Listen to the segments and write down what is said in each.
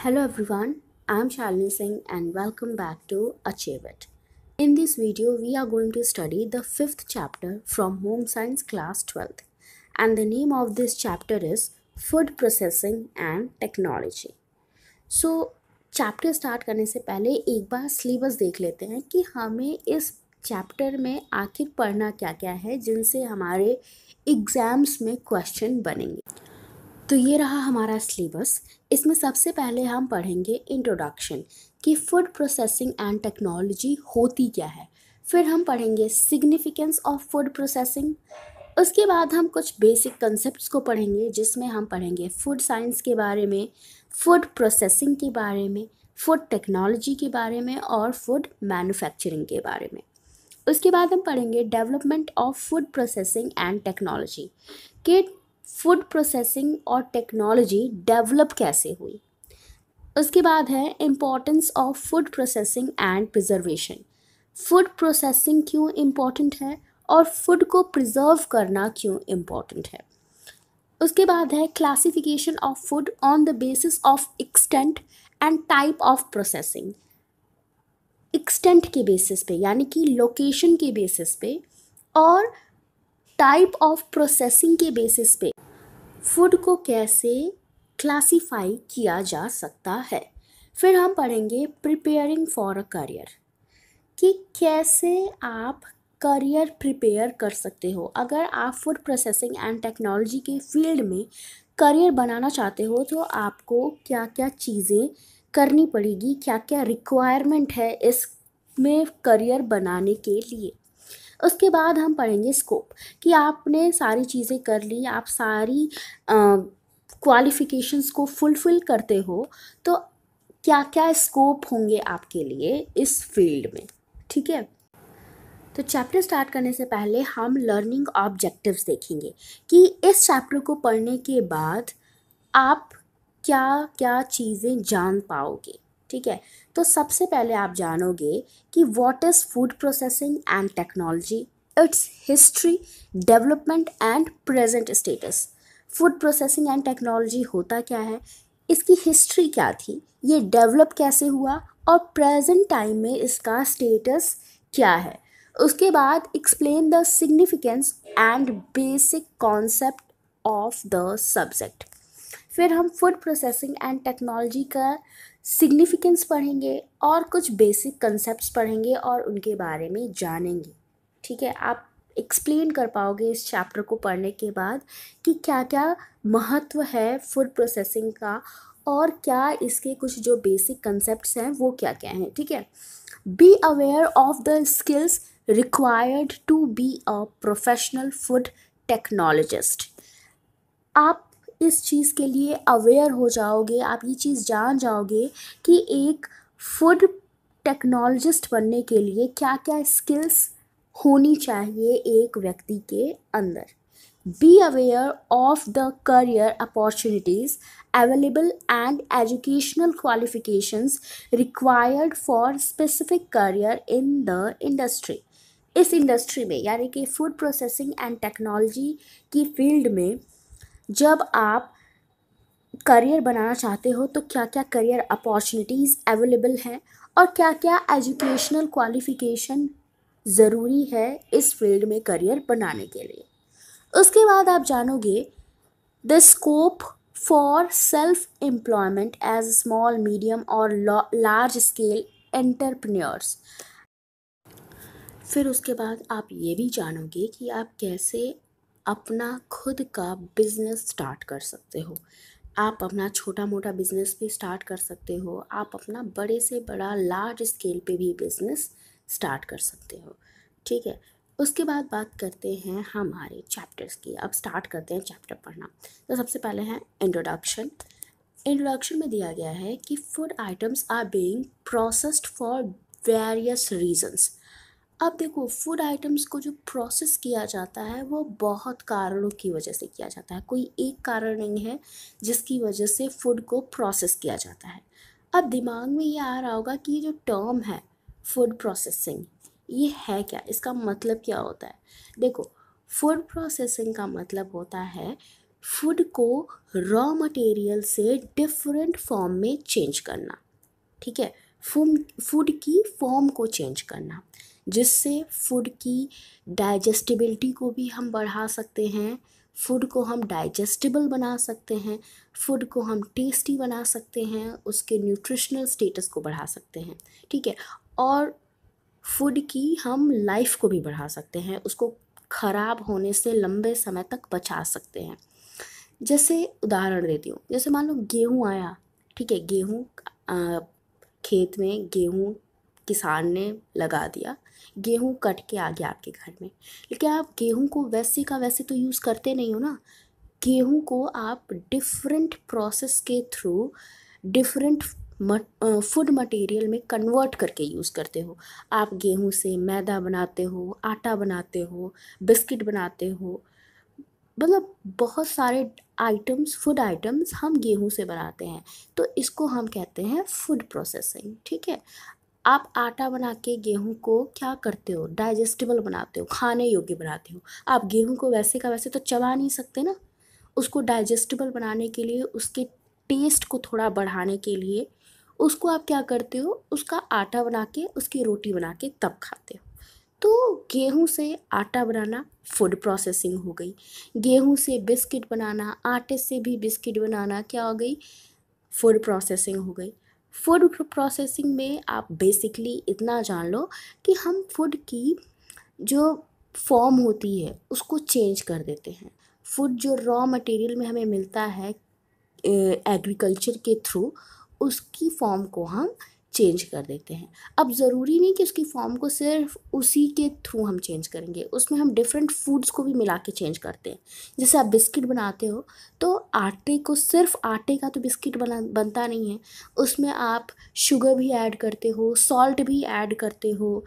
Hello everyone, I am Shalini Singh and welcome back to Achieve It. In this video, we are going to study the fifth chapter from Home Science class 12th. And the name of this chapter is Food Processing and Technology. So, chapter start करने से पहले एक बार syllabus देख लेते हैं कि हमें इस चैप्टर में आखिर पढ़ना क्या क्या है जिनसे हमारे एग्ज़ाम्स में क्वेश्चन बनेंगे तो ये रहा हमारा सिलेबस इसमें सबसे पहले हम पढ़ेंगे इंट्रोडक्शन कि फूड प्रोसेसिंग एंड टेक्नोलॉजी होती क्या है फिर हम पढ़ेंगे सिग्निफिकेंस ऑफ फूड प्रोसेसिंग उसके बाद हम कुछ बेसिक कंसेप्ट को पढ़ेंगे जिसमें हम पढ़ेंगे फूड साइंस के बारे में फूड प्रोसेसिंग के बारे में फूड टेक्नोलॉजी के बारे में और फूड मैन्युफैक्चरिंग के बारे में उसके बाद हम पढ़ेंगे development of food processing and technology कि फूड प्रोसेसिंग और टेक्नोलॉजी डेवलप कैसे हुई उसके बाद है importance of food processing and preservation food processing क्यों इम्पोर्टेंट है और फूड को प्रिजर्व करना क्यों इम्पोर्टेंट है उसके बाद है classification of food on the basis of extent and type of processing extent के बेसिस पे यानी कि लोकेशन के बेसिस पे और टाइप ऑफ प्रोसेसिंग के बेसिस पे फूड को कैसे क्लासिफाई किया जा सकता है फिर हम पढ़ेंगे प्रिपेयरिंग फॉर अ करियर कि कैसे आप करियर प्रिपेयर कर सकते हो अगर आप फूड प्रोसेसिंग एंड टेक्नोलॉजी के फील्ड में करियर बनाना चाहते हो तो आपको क्या क्या चीज़ें करनी पड़ेगी क्या क्या रिक्वायरमेंट है इस में करियर बनाने के लिए उसके बाद हम पढ़ेंगे स्कोप कि आपने सारी चीज़ें कर ली आप सारी क्वालिफ़िकेशंस को फुलफ़िल करते हो तो क्या क्या स्कोप होंगे आपके लिए इस फील्ड में ठीक है तो चैप्टर स्टार्ट करने से पहले हम लर्निंग ऑब्जेक्टिव्स देखेंगे कि इस चैप्टर को पढ़ने के बाद आप क्या क्या चीज़ें जान पाओगे ठीक है तो सबसे पहले आप जानोगे कि what is food processing and technology its history development and present status food processing and technology होता क्या है इसकी हिस्ट्री क्या थी ये डेवलप कैसे हुआ और प्रेजेंट टाइम में इसका स्टेटस क्या है उसके बाद explain the significance and basic concept of the subject फिर हम फूड प्रोसेसिंग एंड टेक्नोलॉजी का सिग्निफिकेंस पढ़ेंगे और कुछ बेसिक कंसेप्ट पढ़ेंगे और उनके बारे में जानेंगे ठीक है आप एक्सप्लेन कर पाओगे इस चैप्टर को पढ़ने के बाद कि क्या क्या महत्व है फूड प्रोसेसिंग का और क्या इसके कुछ जो बेसिक कंसेप्ट हैं वो क्या क्या हैं ठीक है be aware of the skills required to be a professional food technologist आप इस चीज़ के लिए अवेयर हो जाओगे आप ये चीज़ जान जाओगे कि एक फूड टेक्नोलॉजिस्ट बनने के लिए क्या क्या स्किल्स होनी चाहिए एक व्यक्ति के अंदर be aware of the career opportunities available and educational qualifications required for specific career in the industry इस इंडस्ट्री में यानी कि फूड प्रोसेसिंग एंड टेक्नोलॉजी की फील्ड में जब आप करियर बनाना चाहते हो तो क्या क्या करियर अपॉर्चुनिटीज़ अवेलेबल हैं और क्या क्या एजुकेशनल क्वालिफ़िकेशन ज़रूरी है इस फील्ड में करियर बनाने के लिए उसके बाद आप जानोगे the scope for self employment as small medium और लार्ज स्केल एंटरप्रेन्योर्स फिर उसके बाद आप ये भी जानोगे कि आप कैसे अपना खुद का बिज़नेस स्टार्ट कर सकते हो आप अपना छोटा मोटा बिज़नेस भी स्टार्ट कर सकते हो आप अपना बड़े से बड़ा लार्ज स्केल पे भी बिज़नेस स्टार्ट कर सकते हो ठीक है उसके बाद बात करते हैं हमारे चैप्टर्स की अब स्टार्ट करते हैं चैप्टर पढ़ना तो सबसे पहले है इंट्रोडक्शन इंट्रोडक्शन में दिया गया है कि food items are being processed for various reasons अब देखो फूड आइटम्स को जो प्रोसेस किया जाता है वो बहुत कारणों की वजह से किया जाता है कोई एक कारण नहीं है जिसकी वजह से फूड को प्रोसेस किया जाता है अब दिमाग में ये आ रहा होगा कि ये जो टर्म है फूड प्रोसेसिंग ये है क्या इसका मतलब क्या होता है देखो फूड प्रोसेसिंग का मतलब होता है फूड को रॉ मटेरियल से डिफरेंट फॉर्म में चेंज करना ठीक है फूड की फॉर्म को चेंज करना जिससे फ़ूड की डाइजेस्टिबिलिटी को भी हम बढ़ा सकते हैं फ़ूड को हम डाइजेस्टिबल बना सकते हैं फ़ूड को हम टेस्टी बना सकते हैं उसके न्यूट्रिशनल स्टेटस को बढ़ा सकते हैं ठीक है और फूड की हम लाइफ को भी बढ़ा सकते हैं उसको ख़राब होने से लंबे समय तक बचा सकते हैं जैसे उदाहरण देती हूँ जैसे मान लो गेहूँ आया ठीक है गेहूँ खेत में गेहूँ किसान ने लगा दिया गेहूँ कट के आ गया आपके घर में लेकिन आप गेहूँ को वैसे का वैसे तो यूज़ करते नहीं हो ना गेहूँ को आप डिफरेंट प्रोसेस के थ्रू डिफरेंट फूड मटेरियल में कन्वर्ट करके यूज़ करते हो आप गेहूँ से मैदा बनाते हो आटा बनाते हो बिस्किट बनाते हो मतलब बहुत सारे आइटम्स फूड आइटम्स हम गेहूं से बनाते हैं तो इसको हम कहते हैं फूड प्रोसेसिंग ठीक है आप आटा बना के गेहूँ को क्या करते हो डाइजेस्टिबल बनाते हो खाने योग्य बनाते हो आप गेहूँ को वैसे का वैसे तो चबा नहीं सकते ना उसको डाइजेस्टिबल बनाने के लिए उसके टेस्ट को थोड़ा बढ़ाने के लिए उसको आप क्या करते हो उसका आटा बना के उसकी रोटी बना के तब खाते हो तो गेहूँ से आटा बनाना फूड प्रोसेसिंग हो गई गेहूँ से बिस्किट बनाना आटे से भी बिस्किट बनाना क्या हो गई फूड प्रोसेसिंग हो गई फूड प्रोसेसिंग में आप बेसिकली इतना जान लो कि हम फूड की जो फॉर्म होती है उसको चेंज कर देते हैं फूड जो रॉ मटेरियल में हमें मिलता है एग्रीकल्चर के थ्रू उसकी फॉर्म को हम चेंज कर देते हैं अब ज़रूरी नहीं कि उसकी फॉर्म को सिर्फ उसी के थ्रू हम चेंज करेंगे उसमें हम डिफरेंट फूड्स को भी मिला के चेंज करते हैं जैसे आप बिस्किट बनाते हो तो आटे को सिर्फ आटे का तो बिस्किट बना बनता नहीं है उसमें आप शुगर भी ऐड करते हो सॉल्ट भी ऐड करते हो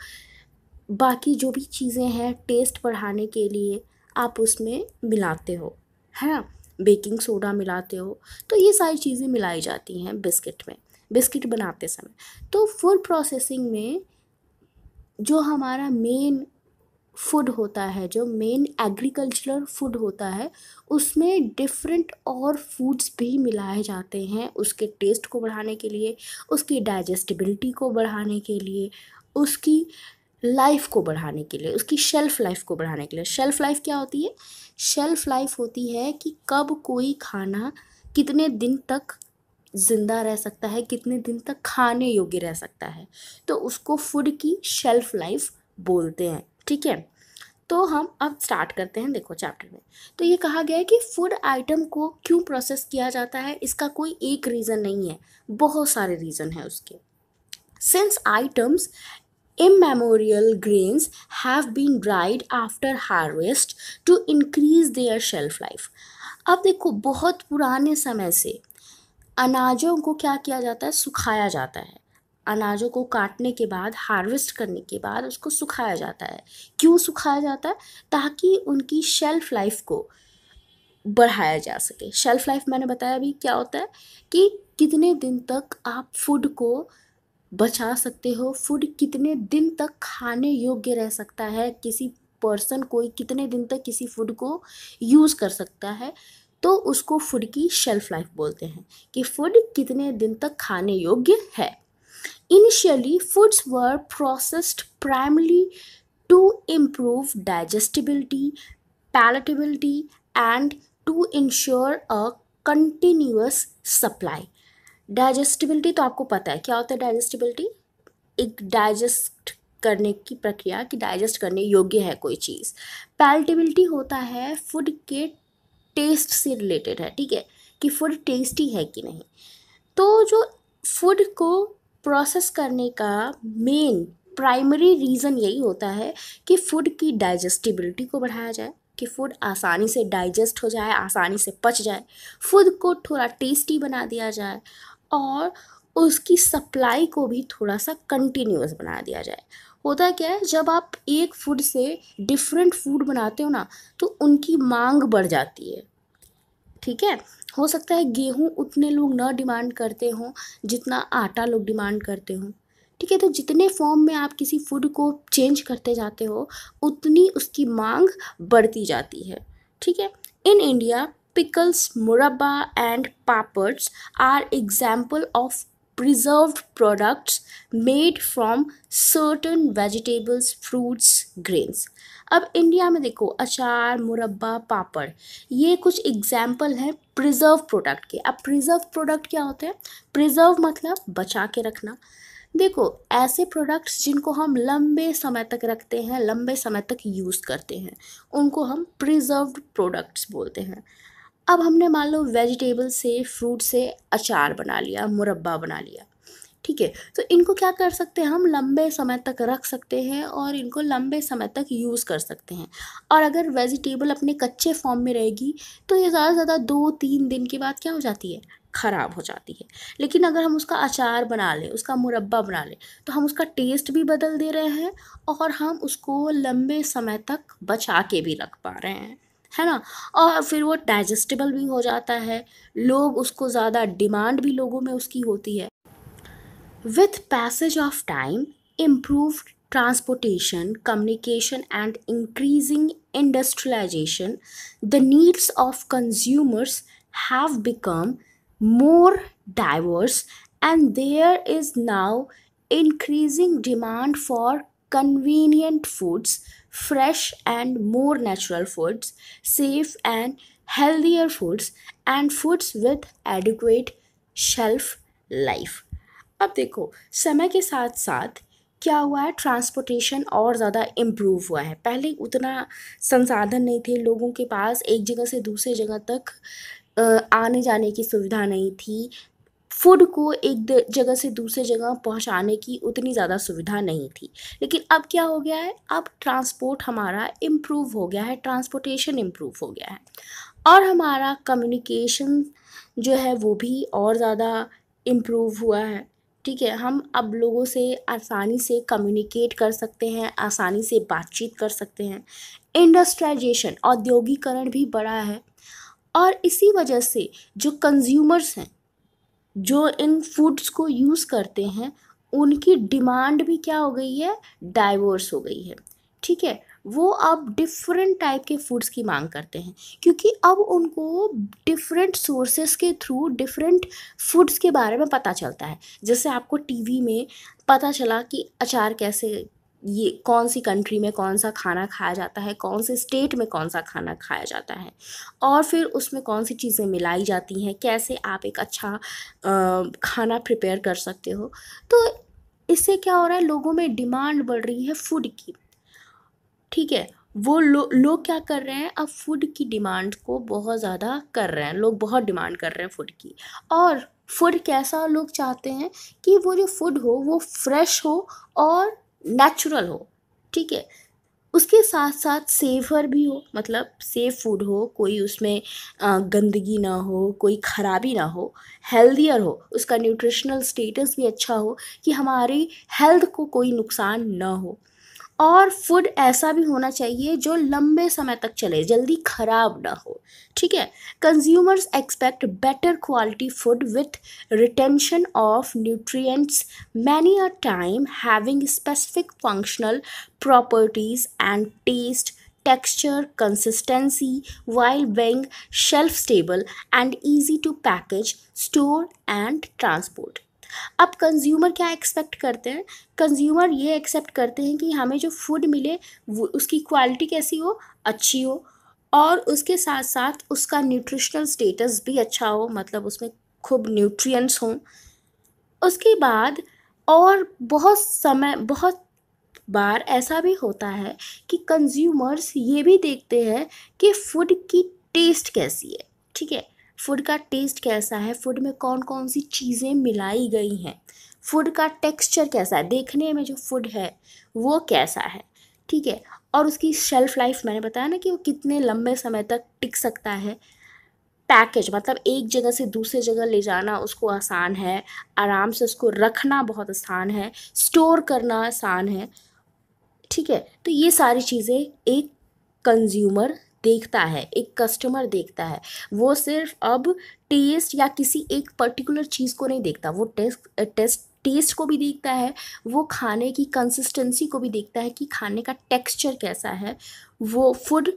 बाकी जो भी चीज़ें हैं टेस्ट बढ़ाने के लिए आप उसमें मिलाते हो है ना बेकिंग सोडा मिलाते हो तो ये सारी चीज़ें मिलाई जाती हैं बिस्किट में बिस्किट बनाते समय तो फूड प्रोसेसिंग में जो हमारा मेन फूड होता है जो मेन एग्रीकल्चरल फूड होता है उसमें डिफरेंट और फूड्स भी मिलाए जाते हैं उसके टेस्ट को बढ़ाने के लिए उसकी डाइजेस्टिबिलिटी को बढ़ाने के लिए उसकी लाइफ को बढ़ाने के लिए उसकी शेल्फ़ लाइफ को बढ़ाने के लिए शेल्फ़ लाइफ क्या होती है शेल्फ़ लाइफ होती है कि कब कोई खाना कितने दिन तक ज़िंदा रह सकता है कितने दिन तक खाने योग्य रह सकता है तो उसको फूड की शेल्फ लाइफ बोलते हैं ठीक है तो हम अब स्टार्ट करते हैं देखो चैप्टर में तो ये कहा गया है कि फूड आइटम को क्यों प्रोसेस किया जाता है इसका कोई एक रीज़न नहीं है बहुत सारे रीज़न हैं उसके since items memorial grains have been dried after harvest to increase their shelf life अब देखो बहुत पुराने समय से अनाजों को क्या किया जाता है सुखाया जाता है अनाजों को काटने के बाद हार्वेस्ट करने के बाद उसको सुखाया जाता है क्यों सुखाया जाता है ताकि उनकी शेल्फ़ लाइफ को बढ़ाया जा सके शेल्फ़ लाइफ मैंने बताया अभी क्या होता है कि कितने दिन तक आप फूड को बचा सकते हो फूड कितने दिन तक खाने योग्य रह सकता है किसी पर्सन कोई कितने दिन तक किसी फूड को यूज़ कर सकता है तो उसको फूड की शेल्फ लाइफ बोलते हैं कि फूड कितने दिन तक खाने योग्य है initially foods were processed primarily to improve digestibility palatability and to ensure a continuous supply digestibility तो आपको पता है क्या होता है डाइजेस्टिबिलिटी एक डाइजेस्ट करने की प्रक्रिया कि डाइजेस्ट करने योग्य है कोई चीज़ पैल्टेबिलिटी होता है फूड के टेस्ट से रिलेटेड है ठीक है कि फूड टेस्टी है कि नहीं तो जो फूड को प्रोसेस करने का मेन प्राइमरी रीज़न यही होता है कि फूड की डाइजेस्टिबिलिटी को बढ़ाया जाए कि फूड आसानी से डाइजेस्ट हो जाए आसानी से पच जाए फूड को थोड़ा टेस्टी बना दिया जाए और उसकी सप्लाई को भी थोड़ा सा कंटिन्यूस बना दिया जाए होता क्या है जब आप एक फूड से डिफरेंट फूड बनाते हो ना तो उनकी मांग बढ़ जाती है ठीक है हो सकता है गेहूँ उतने लोग ना डिमांड करते हों जितना आटा लोग डिमांड करते हों ठीक है तो जितने फॉर्म में आप किसी फूड को चेंज करते जाते हो उतनी उसकी मांग बढ़ती जाती है ठीक है in India pickles murabba and papads are example of preserved products made from certain vegetables fruits grains अब इंडिया में देखो अचार मुरब्बा पापड़ ये कुछ एग्जाम्पल हैं प्रिजर्व प्रोडक्ट के अब प्रिजर्व प्रोडक्ट क्या होते हैं प्रिजर्व मतलब बचा के रखना देखो ऐसे प्रोडक्ट्स जिनको हम लंबे समय तक रखते हैं लंबे समय तक यूज़ करते हैं उनको हम प्रिजर्व प्रोडक्ट्स बोलते हैं अब हमने मान लो वेजिटेबल से फ्रूट से अचार बना लिया मुरब्बा बना लिया ठीक है तो इनको क्या कर सकते हैं हम लंबे समय तक रख सकते हैं और इनको लंबे समय तक यूज़ कर सकते हैं और अगर वेजिटेबल अपने कच्चे फॉर्म में रहेगी तो ये ज़्यादा से ज़्यादा दो तीन दिन के बाद क्या हो जाती है ख़राब हो जाती है लेकिन अगर हम उसका अचार बना लें उसका मुरब्बा बना लें तो हम उसका टेस्ट भी बदल दे रहे हैं और हम उसको लंबे समय तक बचा के भी रख पा रहे हैं है ना और फिर वो डाइजेस्टेबल भी हो जाता है लोग उसको ज़्यादा डिमांड भी लोगों में उसकी होती है with passage of time improve transportation communication and increasing industrialization the needs of consumers have become more diverse and there is now increasing demand for convenient foods fresh and more natural foods, safe and healthier foods, and foods with adequate shelf life अब देखो समय के साथ साथ क्या हुआ है transportation और ज़्यादा इम्प्रूव हुआ है पहले उतना संसाधन नहीं थे लोगों के पास एक जगह से दूसरे जगह तक आने जाने की सुविधा नहीं थी फूड को एक जगह से दूसरे जगह पहुंचाने की उतनी ज़्यादा सुविधा नहीं थी लेकिन अब क्या हो गया है अब ट्रांसपोर्ट हमारा इम्प्रूव हो गया है ट्रांसपोर्टेशन इम्प्रूव हो गया है और हमारा कम्युनिकेशन जो है वो भी और ज़्यादा इम्प्रूव हुआ है ठीक है हम अब लोगों से आसानी से कम्युनिकेट कर सकते हैं आसानी से बातचीत कर सकते हैं इंडस्ट्राइजेशन औद्योगिकरण भी बढ़ा है और इसी वजह से जो कंज्यूमर्स हैं जो इन फूड्स को यूज़ करते हैं उनकी डिमांड भी क्या हो गई है डाइवर्स हो गई है ठीक है वो अब डिफरेंट टाइप के फूड्स की मांग करते हैं क्योंकि अब उनको डिफरेंट सोर्सेस के थ्रू डिफरेंट फूड्स के बारे में पता चलता है जैसे आपको टीवी में पता चला कि अचार कैसे ये कौन सी कंट्री में कौन सा खाना खाया जाता है कौन से स्टेट में कौन सा खाना खाया जाता है और फिर उसमें कौन सी चीज़ें मिलाई जाती हैं कैसे आप एक अच्छा आ, खाना प्रिपेयर कर सकते हो तो इससे क्या हो रहा है लोगों में डिमांड बढ़ रही है फूड की ठीक है वो लोग लो क्या कर रहे हैं अब फूड की डिमांड को बहुत ज़्यादा कर रहे हैं लोग बहुत डिमांड कर रहे हैं फूड की और फूड कैसा लोग चाहते हैं कि वो जो फूड हो वो फ्रेश हो और नेचुरल हो ठीक है उसके साथ साथ सेफर भी हो मतलब सेफ फूड हो कोई उसमें गंदगी ना हो कोई ख़राबी ना हो हेल्दियर हो उसका न्यूट्रिशनल स्टेटस भी अच्छा हो कि हमारी हेल्थ को कोई नुकसान ना हो और फूड ऐसा भी होना चाहिए जो लंबे समय तक चले जल्दी ख़राब ना हो ठीक है consumers expect better quality food with retention of nutrients many a time having specific functional properties and taste texture consistency while being shelf stable and easy to package store and transport अब consumer क्या expect करते हैं consumer ये accept करते हैं कि हमें जो फूड मिले उसकी क्वालिटी कैसी हो अच्छी हो और उसके साथ साथ उसका न्यूट्रिशनल स्टेटस भी अच्छा हो मतलब उसमें खूब न्यूट्रिएंट्स हों उसके बाद और बहुत समय बहुत बार ऐसा भी होता है कि कंज्यूमर्स ये भी देखते हैं कि फूड की टेस्ट कैसी है ठीक है फूड का टेस्ट कैसा है फूड में कौन कौन सी चीज़ें मिलाई गई हैं फूड का टेक्सचर कैसा है देखने में जो फूड है वो कैसा है ठीक है और उसकी शेल्फ़ लाइफ मैंने बताया ना कि वो कितने लंबे समय तक टिक सकता है पैकेज मतलब एक जगह से दूसरे जगह ले जाना उसको आसान है आराम से उसको रखना बहुत आसान है स्टोर करना आसान है ठीक है तो ये सारी चीज़ें एक कंज्यूमर देखता है एक कस्टमर देखता है वो सिर्फ अब टेस्ट या किसी एक पर्टिकुलर चीज़ को नहीं देखता वो टेस्ट टेस्ट टेस्ट को भी देखता है वो खाने की कंसिस्टेंसी को भी देखता है कि खाने का टेक्सचर कैसा है वो फूड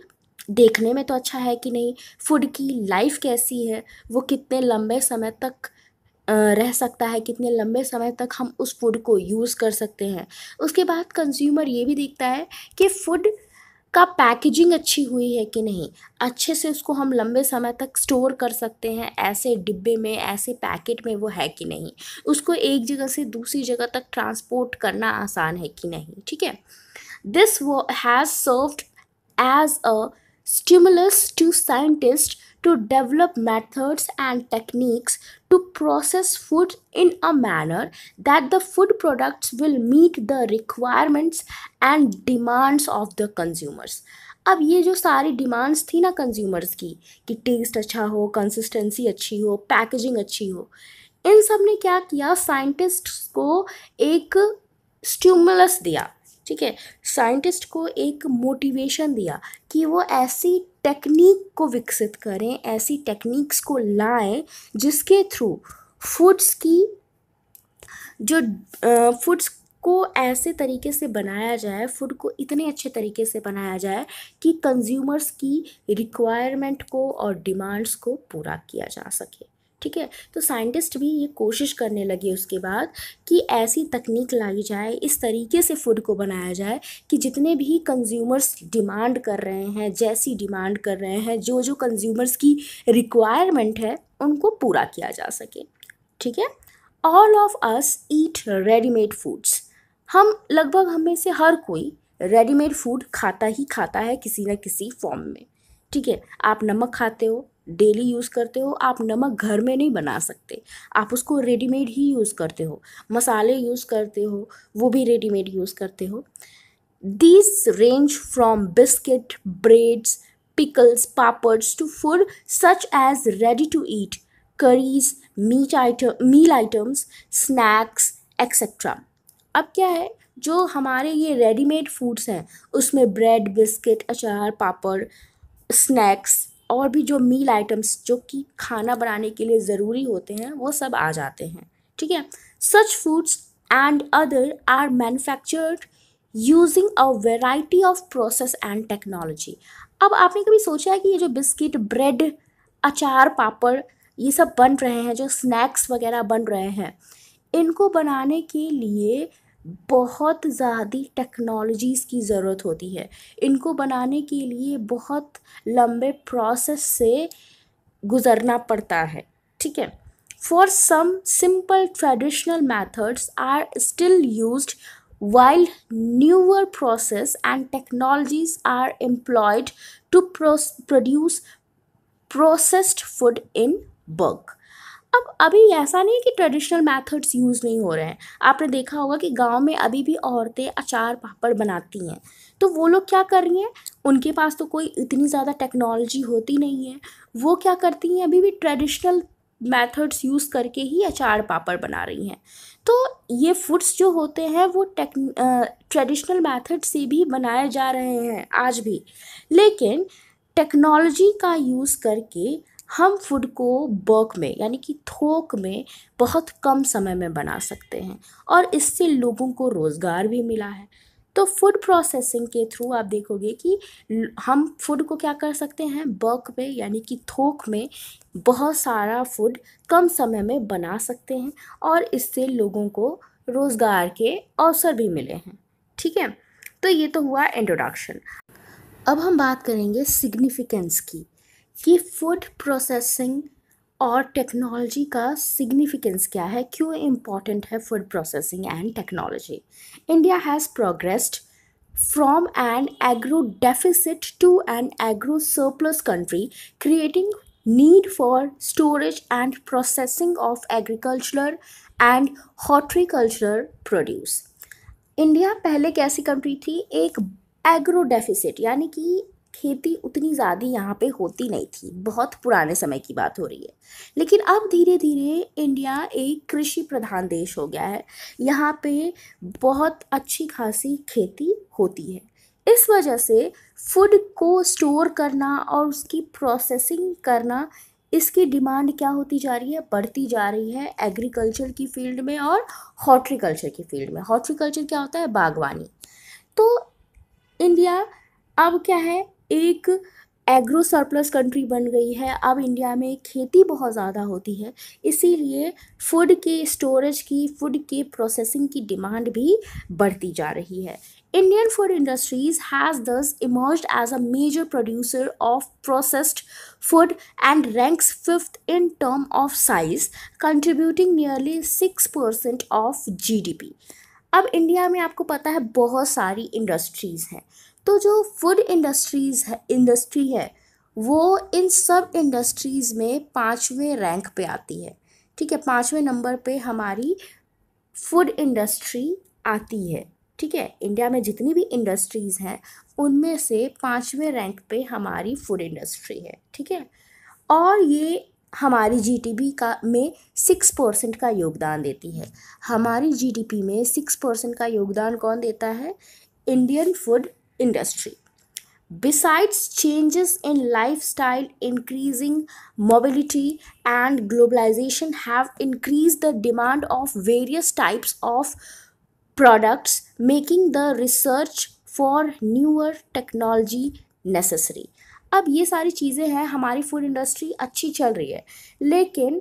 देखने में तो अच्छा है कि नहीं फूड की लाइफ कैसी है वो कितने लंबे समय तक रह सकता है कितने लंबे समय तक हम उस फूड को यूज़ कर सकते हैं उसके बाद कंज्यूमर ये भी देखता है कि फूड का पैकेजिंग अच्छी हुई है कि नहीं अच्छे से उसको हम लंबे समय तक स्टोर कर सकते हैं ऐसे डिब्बे में ऐसे पैकेट में वो है कि नहीं उसको एक जगह से दूसरी जगह तक ट्रांसपोर्ट करना आसान है कि नहीं ठीक है this has served as a stimulus to scientist to develop methods and techniques to process food in a manner that the food products will meet the requirements and demands of the consumers अब ये जो सारी demands थी ना consumers की कि test अच्छा हो कंसिस्टेंसी अच्छी हो पैकेजिंग अच्छी हो इन सब ने क्या किया साइंटिस्ट्स को एक स्ट्यूमुलस दिया ठीक है साइंटिस्ट को एक मोटिवेशन दिया कि वो ऐसी टेक्निक को विकसित करें ऐसी टेक्निक्स को लाएं जिसके थ्रू फूड्स की जो फूड्स को ऐसे तरीके से बनाया जाए फूड को इतने अच्छे तरीके से बनाया जाए कि कंज्यूमर्स की रिक्वायरमेंट को और डिमांड्स को पूरा किया जा सके ठीक है तो साइंटिस्ट भी ये कोशिश करने लगे उसके बाद कि ऐसी तकनीक लाई जाए इस तरीके से फूड को बनाया जाए कि जितने भी कंज्यूमर्स डिमांड कर रहे हैं जैसी डिमांड कर रहे हैं जो जो कंज्यूमर्स की रिक्वायरमेंट है उनको पूरा किया जा सके ठीक है all of us eat readymade foods हम लगभग हमें से हर कोई रेडीमेड फूड खाता ही खाता है किसी न किसी फॉर्म में ठीक है आप नमक खाते हो डेली यूज़ करते हो आप नमक घर में नहीं बना सकते आप उसको रेडीमेड ही यूज़ करते हो मसाले यूज़ करते हो वो भी रेडीमेड यूज़ करते हो this range from biscuit breads pickles papads to food such as ready to eat curries meat item meal items snacks etcetera अब क्या है जो हमारे ये रेडीमेड फूड्स हैं उसमें ब्रेड बिस्किट अचार पापड़ स्नैक्स और भी जो मील आइटम्स जो कि खाना बनाने के लिए ज़रूरी होते हैं वो सब आ जाते हैं ठीक है such foods and other are manufactured using a variety of process and technology अब आपने कभी सोचा है कि ये जो बिस्किट ब्रेड अचार पापड़ ये सब बन रहे हैं जो स्नैक्स वगैरह बन रहे हैं इनको बनाने के लिए बहुत ज़्यादा टेक्नोलॉजीज़ की ज़रूरत होती है इनको बनाने के लिए बहुत लंबे प्रोसेस से गुजरना पड़ता है ठीक है for some simple traditional methods are still use wild newer process and technologies are employed to produce processed food in bulk अब अभी ऐसा नहीं है कि ट्रेडिशनल मेथड्स यूज़ नहीं हो रहे हैं आपने देखा होगा कि गांव में अभी भी औरतें अचार पापड़ बनाती हैं तो वो लोग क्या कर रही हैं उनके पास तो कोई इतनी ज़्यादा टेक्नोलॉजी होती नहीं है वो क्या करती हैं अभी भी ट्रेडिशनल मेथड्स यूज़ करके ही अचार पापड़ बना रही हैं तो ये फूड्स जो होते हैं वो टेक ट्रेडिशनल मेथड से भी बनाए जा रहे हैं आज भी लेकिन टेक्नोलॉजी का यूज़ करके हम फूड को बर्क में यानी कि थोक में बहुत कम समय में बना सकते हैं और इससे लोगों को रोज़गार भी मिला है तो फूड प्रोसेसिंग के थ्रू आप देखोगे कि हम फूड को क्या कर सकते हैं बर्क में यानी कि थोक में बहुत सारा फूड कम समय में बना सकते हैं और इससे लोगों को रोज़गार के अवसर भी मिले हैं ठीक है तो ये तो हुआ इंट्रोडक्शन अब हम बात करेंगे सिग्निफिकेंस की कि फूड प्रोसेसिंग और टेक्नोलॉजी का सिग्निफिकेंस क्या है क्यों इम्पॉर्टेंट है food processing and technology India has progressed from an agro deficit to an agro surplus country creating need for storage and processing of agriculture and horticulture produce India पहले कैसी country थी एक agro deficit यानी कि खेती उतनी ज़्यादा यहाँ पे होती नहीं थी बहुत पुराने समय की बात हो रही है लेकिन अब धीरे धीरे इंडिया एक कृषि प्रधान देश हो गया है यहाँ पे बहुत अच्छी खासी खेती होती है इस वजह से फूड को स्टोर करना और उसकी प्रोसेसिंग करना इसकी डिमांड क्या होती जा रही है बढ़ती जा रही है एग्रीकल्चर की फील्ड में और हॉर्टिकल्चर की फील्ड में हॉर्टिकल्चर क्या होता है बागवानी तो इंडिया अब क्या है एक एग्रो सरप्लस कंट्री बन गई है अब इंडिया में खेती बहुत ज़्यादा होती है इसीलिए फूड के स्टोरेज की फूड के प्रोसेसिंग की डिमांड भी बढ़ती जा रही है Indian food industries has thus emerge as a major producer of processed food and ranks fifth in term of size contributing nearly six percent of G अब इंडिया में आपको पता है बहुत सारी इंडस्ट्रीज़ हैं तो जो फूड इंडस्ट्रीज़ है इंडस्ट्री है वो इन सब इंडस्ट्रीज़ में पाँचवें रैंक पे आती है ठीक है पाँचवें नंबर पे हमारी फूड इंडस्ट्री आती है ठीक है इंडिया में जितनी भी इंडस्ट्रीज़ हैं उनमें से पाँचवें रैंक पे हमारी फूड इंडस्ट्री है ठीक है और ये हमारी जीडीपी का में सिक्स परसेंट का योगदान देती है हमारी जीडीपी में सिक्स परसेंट का योगदान कौन देता है Indian food industry. Besides changes in lifestyle, increasing mobility and globalization have increased the demand of various types of products, making the research for newer technology necessary. अब ये सारी चीज़ें हैं हमारी फूड इंडस्ट्री अच्छी चल रही है लेकिन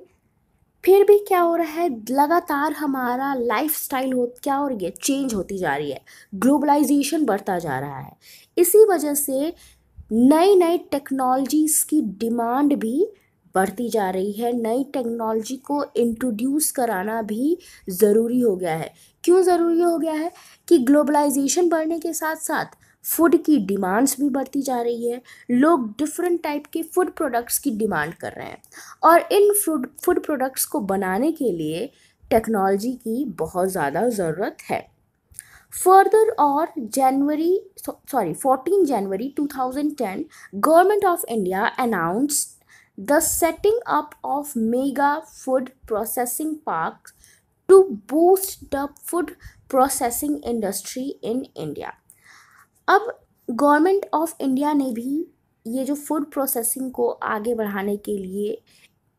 फिर भी क्या हो रहा है लगातार हमारा लाइफ स्टाइल हो क्या हो रही है चेंज होती जा रही है ग्लोबलाइजेशन बढ़ता जा रहा है इसी वजह से नई नई टेक्नोलॉजीज़ की डिमांड भी बढ़ती जा रही है नई टेक्नोलॉजी को इंट्रोड्यूस कराना भी ज़रूरी हो गया है क्यों ज़रूरी हो गया है कि ग्लोबलाइजेशन बढ़ने के साथ साथ फूड की डिमांड्स भी बढ़ती जा रही है लोग डिफरेंट टाइप के फूड प्रोडक्ट्स की डिमांड कर रहे हैं और इन फूड फूड प्रोडक्ट्स को बनाने के लिए टेक्नोलॉजी की बहुत ज़्यादा ज़रूरत है फर्दर और January sorry fourteen January two thousand ten government of India announce the setting up of mega food processing park to boost the food processing industry in India अब गवर्नमेंट ऑफ इंडिया ने भी ये जो food processing को आगे बढ़ाने के लिए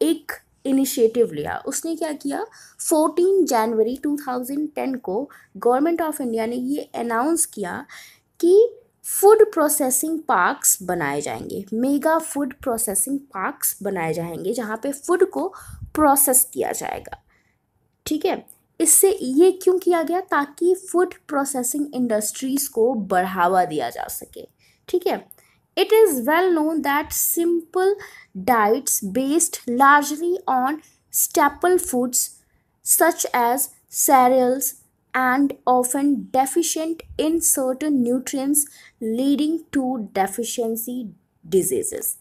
एक इनिशिएटिव लिया उसने क्या किया 14 जनवरी 2010 को गवर्नमेंट ऑफ इंडिया ने ये अनाउंस किया कि फूड प्रोसेसिंग पार्क्स बनाए जाएंगे मेगा फूड प्रोसेसिंग पार्क्स बनाए जाएंगे जहाँ पे फूड को प्रोसेस किया जाएगा ठीक है इससे ये क्यों किया गया ताकि फूड प्रोसेसिंग इंडस्ट्रीज को बढ़ावा दिया जा सके ठीक है it is well known that simple diets based largely on staple foods such as cereals and often deficient in certain nutrients leading to deficiency diseases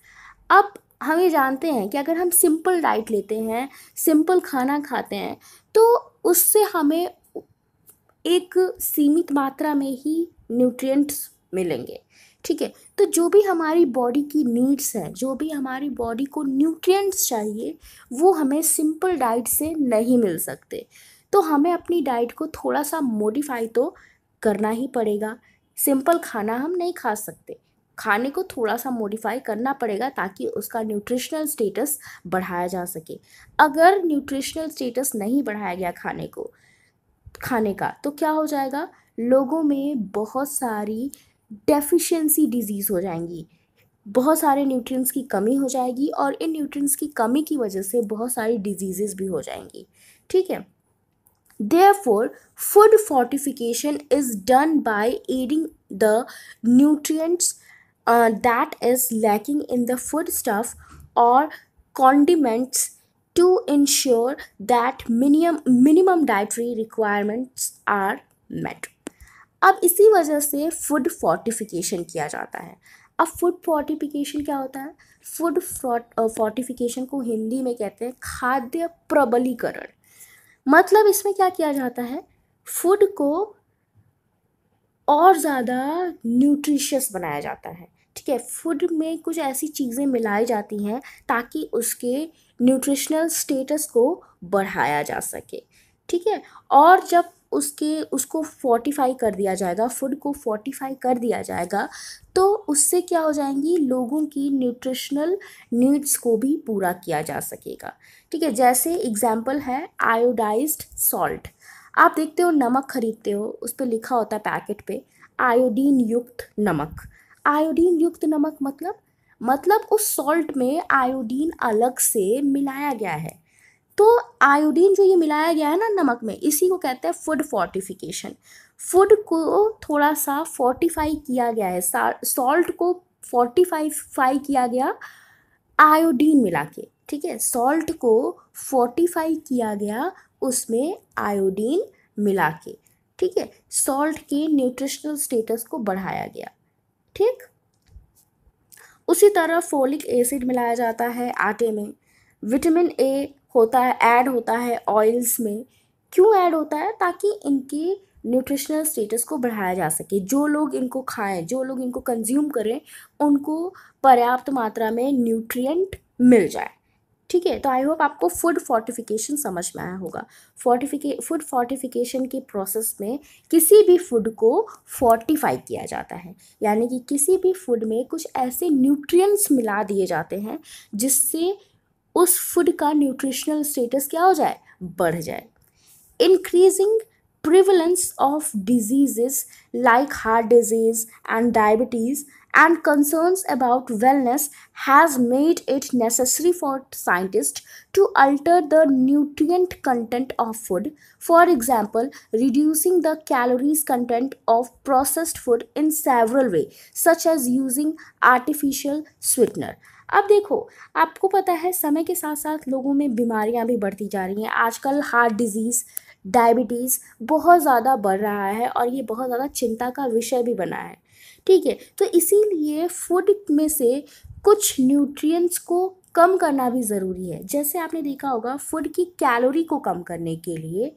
अब हम ये जानते हैं कि अगर हम सिंपल डाइट लेते हैं सिंपल खाना खाते हैं तो उससे हमें एक सीमित मात्रा में ही न्यूट्रिएंट्स मिलेंगे ठीक है तो जो भी हमारी बॉडी की नीड्स है जो भी हमारी बॉडी को न्यूट्रिएंट्स चाहिए वो हमें सिंपल डाइट से नहीं मिल सकते तो हमें अपनी डाइट को थोड़ा सा मॉडिफाई तो करना ही पड़ेगा सिंपल खाना हम नहीं खा सकते खाने को थोड़ा सा मॉडिफाई करना पड़ेगा ताकि उसका न्यूट्रिशनल स्टेटस बढ़ाया जा सके अगर न्यूट्रिशनल स्टेटस नहीं बढ़ाया गया खाने को खाने का तो क्या हो जाएगा लोगों में बहुत सारी डेफिशिएंसी डिजीज़ हो जाएंगी बहुत सारे न्यूट्रिएंट्स की कमी हो जाएगी और इन न्यूट्रिएंट्स की कमी की वजह से बहुत सारी डिजीज़ भी हो जाएंगी ठीक है therefore food fortification is done by adding the nutrients uh, that is lacking in the foodstuff or condiments to ensure that minimum minimum dietary requirements are met अब इसी वजह से फूड फोर्टिफिकेशन किया जाता है अब फूड फोर्टिफिकेशन क्या होता है फूड फोर्टिफिकेशन uh, को हिंदी में कहते हैं खाद्य प्रबलीकरण मतलब इसमें क्या किया जाता है फूड को और ज़्यादा न्यूट्रिशियस बनाया जाता है ठीक है फूड में कुछ ऐसी चीज़ें मिलाई जाती हैं ताकि उसके न्यूट्रिशनल स्टेटस को बढ़ाया जा सके ठीक है और जब उसके उसको फोर्टिफाई कर दिया जाएगा फूड को फोर्टिफाई कर दिया जाएगा तो उससे क्या हो जाएंगी लोगों की न्यूट्रिशनल नीड्स को भी पूरा किया जा सकेगा ठीक है जैसे एग्जाम्पल है आयोडाइज्ड सॉल्ट आप देखते हो नमक खरीदते हो उस पर लिखा होता है पैकेट पे आयोडीन युक्त नमक आयोडीन युक्त नमक मतलब मतलब उस सॉल्ट में आयोडीन अलग से मिलाया गया है तो आयोडीन जो ये मिलाया गया है ना नमक में इसी को कहते हैं फूड फोर्टिफिकेशन फूड को थोड़ा सा फोर्टिफाई किया गया है सॉल्ट को फोर्टिफाई किया गया आयोडीन मिला के ठीक है सॉल्ट को फोर्टिफाई किया गया उसमें आयोडीन मिला के ठीक है सॉल्ट के न्यूट्रिशनल स्टेटस को बढ़ाया गया ठीक उसी तरह फोलिक एसिड मिलाया जाता है आटे में विटामिन ए होता है ऐड होता है ऑयल्स में क्यों ऐड होता है ताकि इनकी न्यूट्रिशनल स्टेटस को बढ़ाया जा सके जो लोग इनको खाएं जो लोग इनको कंज्यूम करें उनको पर्याप्त मात्रा में न्यूट्रिएंट मिल जाए ठीक है तो आई होप आपको फूड फोर्टिफिकेशन समझ में आया होगा फोर्टिफिके फूड फोर्टिफिकेशन के प्रोसेस में किसी भी फूड को फोर्टिफाई किया जाता है यानी कि किसी भी फूड में कुछ ऐसे न्यूट्रिएंट्स मिला दिए जाते हैं जिससे उस फूड का न्यूट्रिशनल स्टेटस क्या हो जाए बढ़ जाए increasing prevalence of diseases like heart disease and diabetes and concerns about wellness has made it necessary for scientists to alter the nutrient content of food for example reducing the calories content of processed food in several way such as using artificial sweetener अब देखो आपको पता है समय के साथ साथ लोगों में बीमारियां भी बढ़ती जा रही हैं आजकल हार्ट डिजीज़ डायबिटीज़ बहुत ज़्यादा बढ़ रहा है और ये बहुत ज़्यादा चिंता का विषय भी बना है ठीक है तो इसीलिए फूड में से कुछ न्यूट्रिएंट्स को कम करना भी ज़रूरी है जैसे आपने देखा होगा फूड की कैलोरी को कम करने के लिए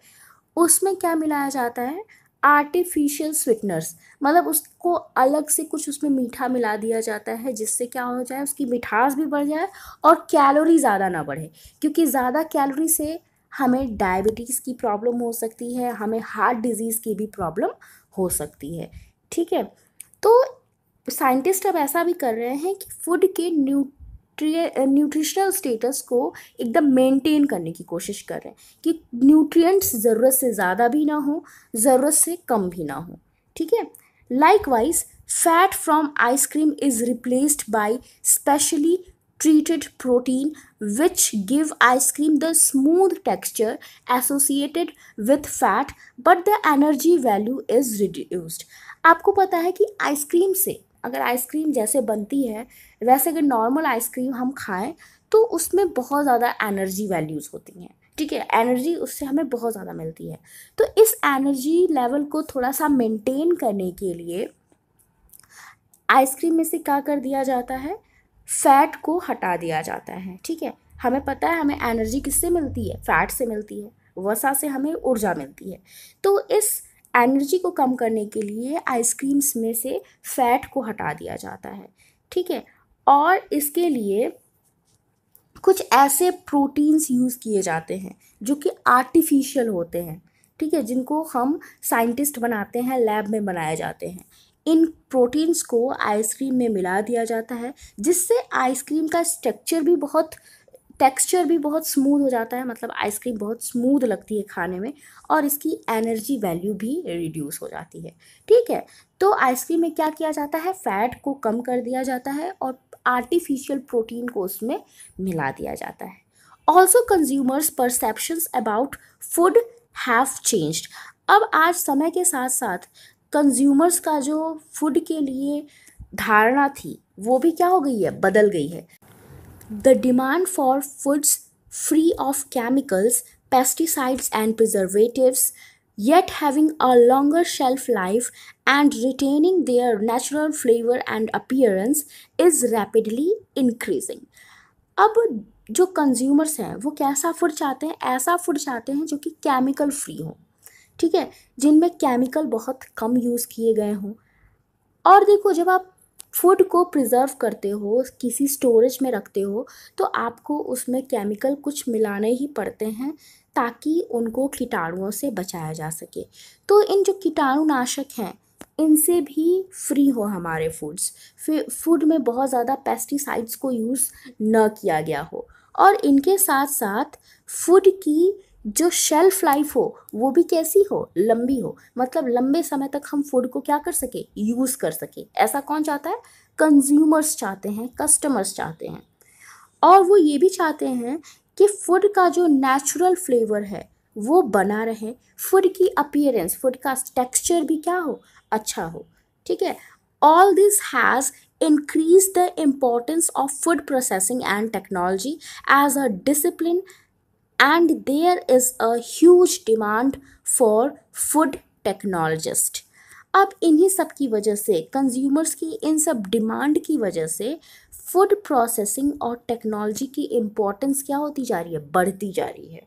उसमें क्या मिलाया जाता है आर्टिफिशियल स्वीटनर्स मतलब उसको अलग से कुछ उसमें मीठा मिला दिया जाता है जिससे क्या हो जाए उसकी मिठास भी बढ़ जाए और कैलोरी ज़्यादा ना बढ़े क्योंकि ज़्यादा कैलोरी से हमें डायबिटीज़ की प्रॉब्लम हो सकती है हमें हार्ट डिजीज़ की भी प्रॉब्लम हो सकती है ठीक है तो साइंटिस्ट अब ऐसा भी कर रहे हैं कि फूड के न्यूट्री न्यूट्रिशनल स्टेटस को एकदम मेंटेन करने की कोशिश कर रहे हैं कि न्यूट्रिएंट्स ज़रूरत से ज़्यादा भी ना हो ज़रूरत से कम भी ना हो ठीक है likewise fat from ice cream is replaced by specially treated protein which give ice cream the smooth texture associated with fat but the energy value is reduced आपको पता है कि आइसक्रीम से अगर आइसक्रीम जैसे बनती है वैसे अगर नॉर्मल आइसक्रीम हम खाएं तो उसमें बहुत ज़्यादा एनर्जी वैल्यूज़ होती हैं ठीक है एनर्जी उससे हमें बहुत ज़्यादा मिलती है तो इस एनर्जी लेवल को थोड़ा सा मेंटेन करने के लिए आइसक्रीम में से क्या कर दिया जाता है फैट को हटा दिया जाता है ठीक है हमें पता है हमें एनर्जी किससे मिलती है फैट से मिलती है वसा से हमें ऊर्जा मिलती है तो इस एनर्जी को कम करने के लिए आइसक्रीम्स में से फैट को हटा दिया जाता है ठीक है और इसके लिए कुछ ऐसे प्रोटीन्स यूज़ किए जाते हैं जो कि आर्टिफिशियल होते हैं ठीक है जिनको हम साइंटिस्ट बनाते हैं लैब में बनाए जाते हैं इन प्रोटीन्स को आइसक्रीम में मिला दिया जाता है जिससे आइसक्रीम का स्ट्रक्चर भी बहुत टेक्सचर भी बहुत स्मूथ हो जाता है मतलब आइसक्रीम बहुत स्मूथ लगती है खाने में और इसकी एनर्जी वैल्यू भी रिड्यूस हो जाती है ठीक है तो आइसक्रीम में क्या किया जाता है फैट को कम कर दिया जाता है और आर्टिफिशियल प्रोटीन को उसमें मिला दिया जाता है also consumers perceptions about food have changed अब आज समय के साथ साथ कंज्यूमर्स का जो फूड के लिए धारणा थी वो भी क्या हो गई है बदल गई है the demand for foods free of chemicals, pesticides, and preservatives, yet having a longer shelf life and retaining their natural flavor and appearance, is rapidly increasing. अब जो कंज्यूमर्स हैं वो कैसा फूड चाहते हैं ऐसा फूड चाहते हैं जो कि केमिकल फ्री हो ठीक है जिनमें केमिकल बहुत कम यूज़ किए गए हों और देखो जब आप फूड को प्रिज़र्व करते हो किसी स्टोरेज में रखते हो तो आपको उसमें केमिकल कुछ मिलाने ही पड़ते हैं ताकि उनको कीटाणुओं से बचाया जा सके तो इन जो कीटाणुनाशक हैं इनसे भी फ्री हो हमारे फूड्स फिर फूड में बहुत ज़्यादा पेस्टिसाइड्स को यूज़ न किया गया हो और इनके साथ साथ फूड की जो शेल्फ लाइफ हो वो भी कैसी हो लंबी हो मतलब लंबे समय तक हम फूड को क्या कर सके यूज़ कर सके ऐसा कौन चाहता है कंज्यूमर्स चाहते हैं कस्टमर्स चाहते हैं और वो ये भी चाहते हैं कि फूड का जो नेचुरल फ्लेवर है वो बना रहे फूड की अपियरेंस फूड का टेक्सचर भी क्या हो अच्छा हो ठीक है all this has increase the importance of food processing and technology as a discipline and there is a huge demand for food technologist अब इन्हीं सब की वजह से कंज्यूमर्स की इन सब डिमांड की वजह से फूड प्रोसेसिंग और टेक्नोलॉजी की इम्पोर्टेंस क्या होती जा रही है बढ़ती जा रही है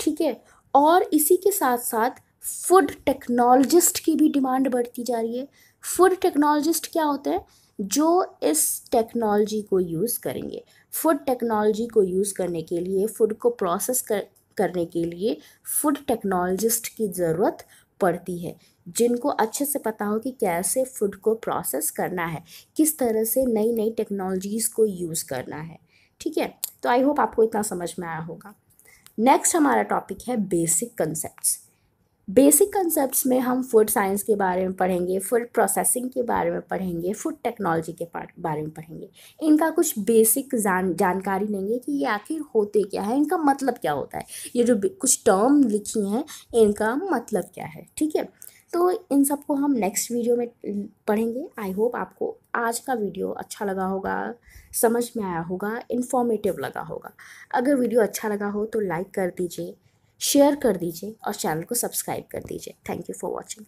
ठीक है और इसी के साथ साथ फूड टेक्नोलॉजिस्ट की भी डिमांड बढ़ती जा रही है फूड टेक्नोलॉजिस्ट क्या होते हैं जो इस टेक्नोलॉजी को यूज़ करेंगे फूड टेक्नोलॉजी को यूज़ करने के लिए फूड को प्रोसेस कर करने के लिए फूड टेक्नोलॉजिस्ट की ज़रूरत पड़ती है जिनको अच्छे से पता हो कि कैसे फूड को प्रोसेस करना है किस तरह से नई नई टेक्नोलॉजीज़ को यूज़ करना है ठीक है तो आई होप आपको इतना समझ में आया होगा नेक्स्ट हमारा टॉपिक है बेसिक कंसेप्ट्स बेसिक कॉन्सेप्ट्स में हम फूड साइंस के बारे में पढ़ेंगे फूड प्रोसेसिंग के बारे में पढ़ेंगे फूड टेक्नोलॉजी के बारे में पढ़ेंगे इनका कुछ बेसिक जान जानकारी लेंगे कि ये आखिर होते क्या है इनका मतलब क्या होता है ये जो कुछ टर्म लिखी हैं इनका मतलब क्या है ठीक है तो इन सबको हम नेक्स्ट वीडियो में पढ़ेंगे आई होप आपको आज का वीडियो अच्छा लगा होगा समझ में आया होगा इन्फॉर्मेटिव लगा होगा अगर वीडियो अच्छा लगा हो तो लाइक कर दीजिए शेयर कर दीजिए और चैनल को सब्सक्राइब कर दीजिए थैंक यू फॉर वॉचिंग